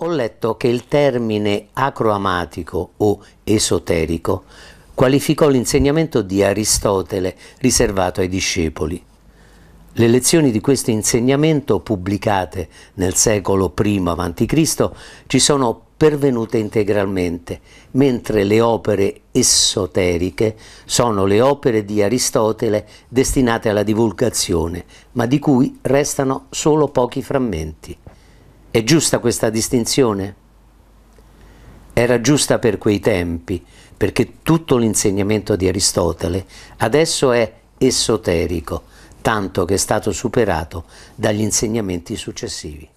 Ho letto che il termine acroamatico o esoterico qualificò l'insegnamento di Aristotele riservato ai discepoli. Le lezioni di questo insegnamento, pubblicate nel secolo I a.C., ci sono pervenute integralmente, mentre le opere esoteriche sono le opere di Aristotele destinate alla divulgazione, ma di cui restano solo pochi frammenti. È giusta questa distinzione? Era giusta per quei tempi, perché tutto l'insegnamento di Aristotele adesso è esoterico, tanto che è stato superato dagli insegnamenti successivi.